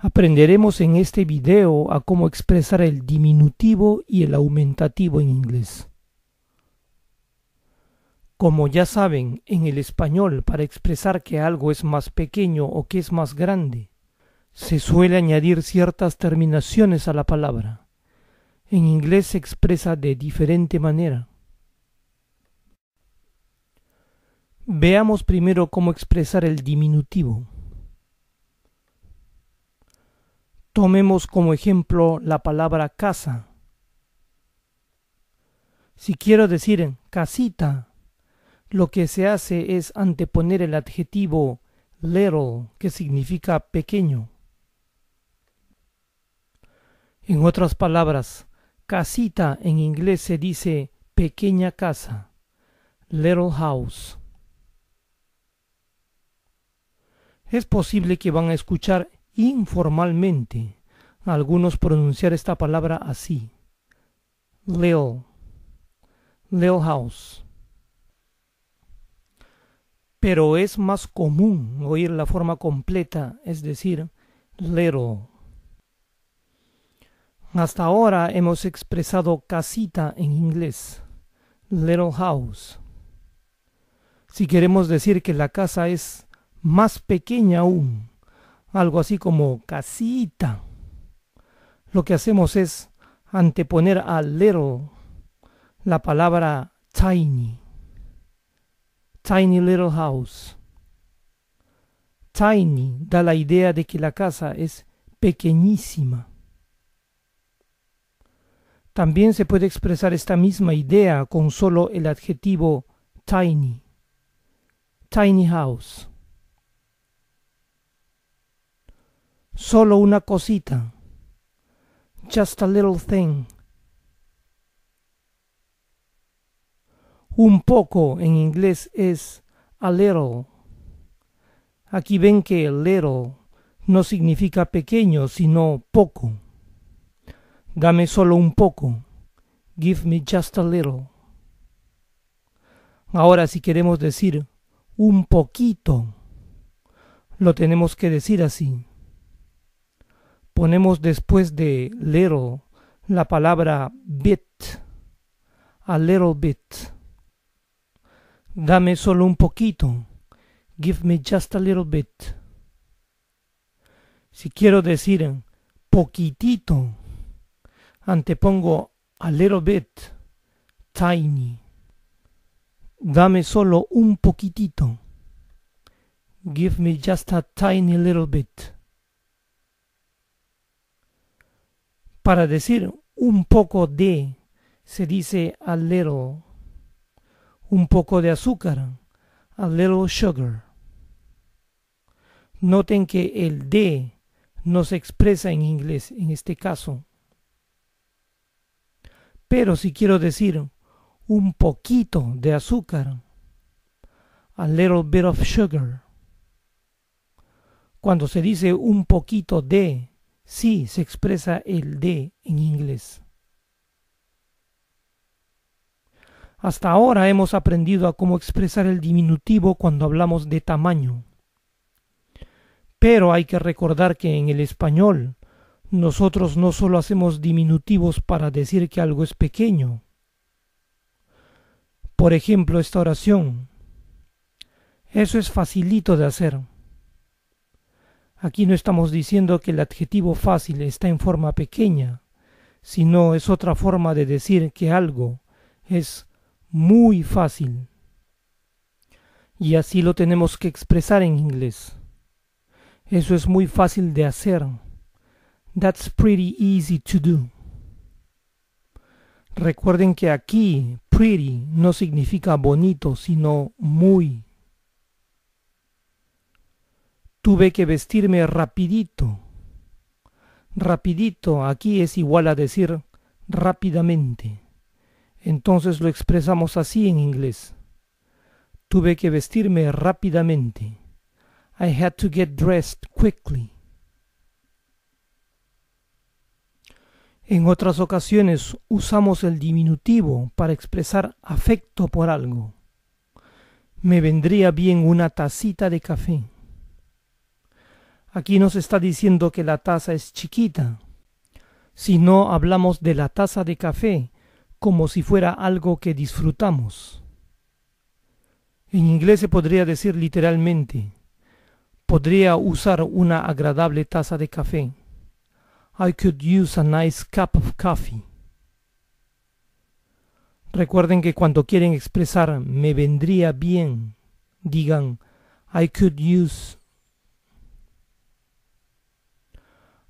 Aprenderemos en este video a cómo expresar el diminutivo y el aumentativo en inglés. Como ya saben, en el español para expresar que algo es más pequeño o que es más grande, se suele añadir ciertas terminaciones a la palabra. En inglés se expresa de diferente manera. Veamos primero cómo expresar el diminutivo. Tomemos como ejemplo la palabra casa. Si quiero decir casita, lo que se hace es anteponer el adjetivo little, que significa pequeño. En otras palabras, casita en inglés se dice pequeña casa, little house. Es posible que van a escuchar informalmente algunos pronunciar esta palabra así. Leo. Leo House. Pero es más común oír la forma completa, es decir, little. Hasta ahora hemos expresado casita en inglés, little house. Si queremos decir que la casa es más pequeña aún, algo así como casita lo que hacemos es anteponer a little la palabra tiny. Tiny little house. Tiny da la idea de que la casa es pequeñísima. También se puede expresar esta misma idea con solo el adjetivo tiny. Tiny house. Solo una cosita Just a little thing. Un poco en inglés es a little. Aquí ven que little no significa pequeño, sino poco. Dame solo un poco. Give me just a little. Ahora si queremos decir un poquito, lo tenemos que decir así ponemos después de little la palabra bit, a little bit. Dame solo un poquito. Give me just a little bit. Si quiero decir poquitito, antepongo a little bit, tiny. Dame solo un poquitito. Give me just a tiny little bit. Para decir un poco de, se dice a little. Un poco de azúcar, a little sugar. Noten que el de no se expresa en inglés en este caso. Pero si quiero decir un poquito de azúcar, a little bit of sugar. Cuando se dice un poquito de, sí se expresa el de en inglés. Hasta ahora hemos aprendido a cómo expresar el diminutivo cuando hablamos de tamaño. Pero hay que recordar que en el español nosotros no solo hacemos diminutivos para decir que algo es pequeño. Por ejemplo, esta oración. Eso es facilito de hacer. Aquí no estamos diciendo que el adjetivo fácil está en forma pequeña, sino es otra forma de decir que algo es muy fácil. Y así lo tenemos que expresar en inglés. Eso es muy fácil de hacer. That's pretty easy to do. Recuerden que aquí pretty no significa bonito, sino muy. Tuve que vestirme rapidito. Rapidito aquí es igual a decir rápidamente. Entonces lo expresamos así en inglés. Tuve que vestirme rápidamente. I had to get dressed quickly. En otras ocasiones usamos el diminutivo para expresar afecto por algo. Me vendría bien una tacita de café. Aquí nos está diciendo que la taza es chiquita. Si no hablamos de la taza de café como si fuera algo que disfrutamos. En inglés se podría decir literalmente, podría usar una agradable taza de café. I could use a nice cup of coffee. Recuerden que cuando quieren expresar me vendría bien, digan I could use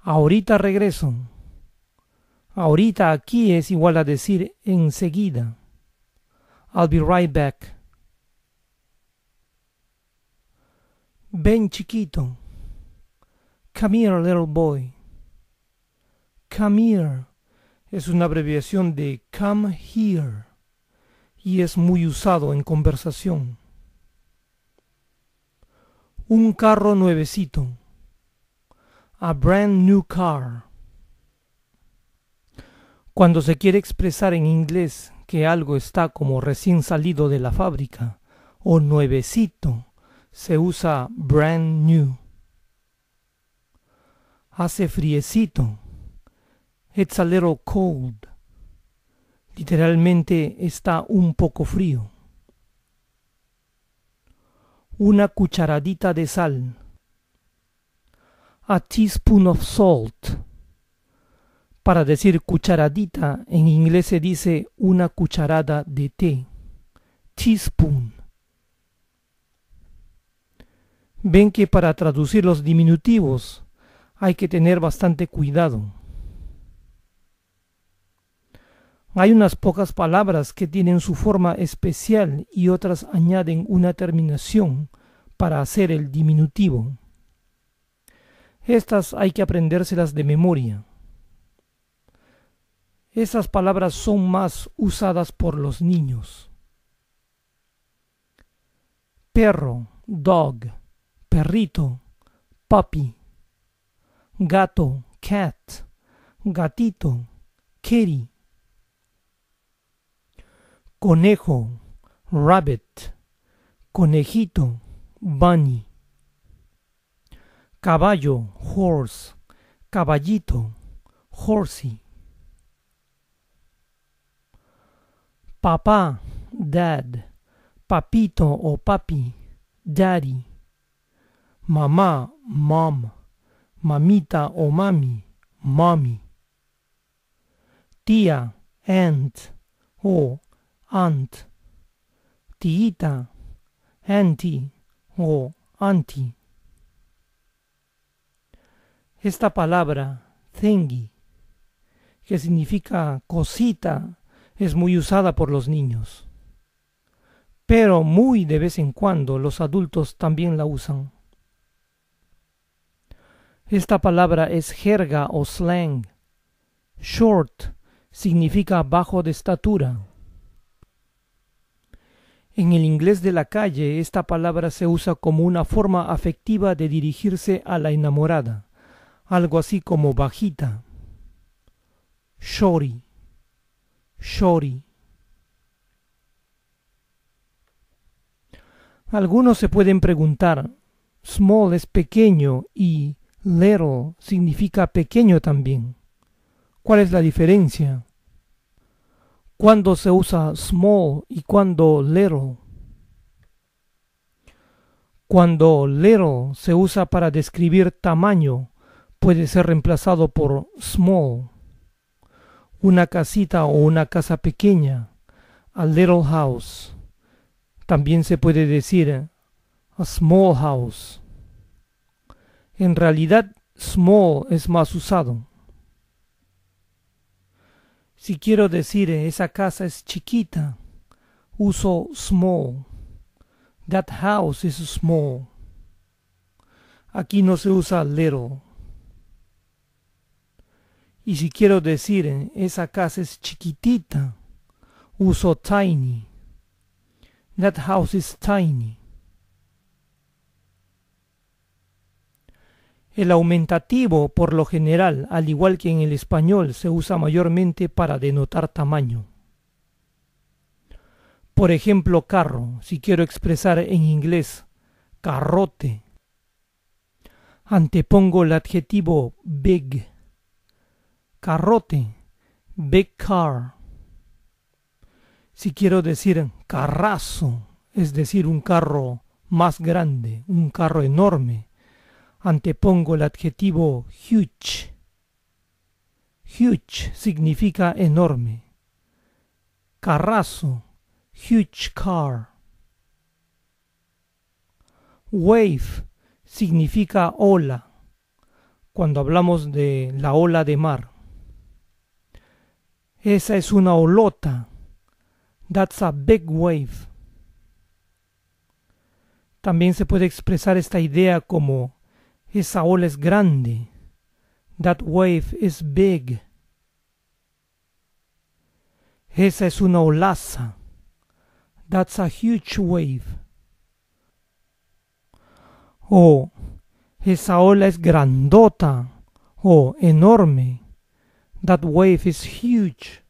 Ahorita regreso. Ahorita aquí es igual a decir enseguida. I'll be right back. Ven chiquito. Come here, little boy. Come here es una abreviación de come here y es muy usado en conversación. Un carro nuevecito. A brand new car. Cuando se quiere expresar en inglés que algo está como recién salido de la fábrica o nuevecito, se usa brand new. Hace friecito. It's a little cold. Literalmente está un poco frío. Una cucharadita de sal a teaspoon of salt. Para decir cucharadita, en inglés se dice una cucharada de té. Teaspoon. Ven que para traducir los diminutivos hay que tener bastante cuidado. Hay unas pocas palabras que tienen su forma especial y otras añaden una terminación para hacer el diminutivo. Estas hay que aprendérselas de memoria. Esas palabras son más usadas por los niños. Perro, dog, perrito, puppy. Gato, cat, gatito, kitty. Conejo, rabbit. Conejito, bunny caballo, horse, caballito, horsey. Papá, dad, papito o papi, daddy. Mamá, mom, mamita o mami, mommy. Tía, aunt o aunt. Tita, auntie o auntie esta palabra, thingy, que significa cosita, es muy usada por los niños. Pero muy de vez en cuando los adultos también la usan. Esta palabra es jerga o slang. Short significa bajo de estatura. En el inglés de la calle esta palabra se usa como una forma afectiva de dirigirse a la enamorada algo así como bajita. Shori, shori. Algunos se pueden preguntar, small es pequeño y little significa pequeño también. ¿Cuál es la diferencia? ¿Cuándo se usa small y cuándo little? Cuando little se usa para describir tamaño, puede ser reemplazado por small, una casita o una casa pequeña, a little house. También se puede decir a small house. En realidad, small es más usado. Si quiero decir esa casa es chiquita, uso small. That house is small. Aquí no se usa little. Y si quiero decir, esa casa es chiquitita, uso tiny. That house is tiny. El aumentativo, por lo general, al igual que en el español, se usa mayormente para denotar tamaño. Por ejemplo, carro, si quiero expresar en inglés carrote, antepongo el adjetivo big carrote, big car. Si quiero decir carrazo, es decir, un carro más grande, un carro enorme, antepongo el adjetivo huge. Huge significa enorme. Carrazo, huge car. Wave significa ola, cuando hablamos de la ola de mar. Esa es una olota. That's a big wave. También se puede expresar esta idea como esa ola es grande. That wave is big. Esa es una olaza. That's a huge wave. O esa ola es grandota o enorme. That wave is huge.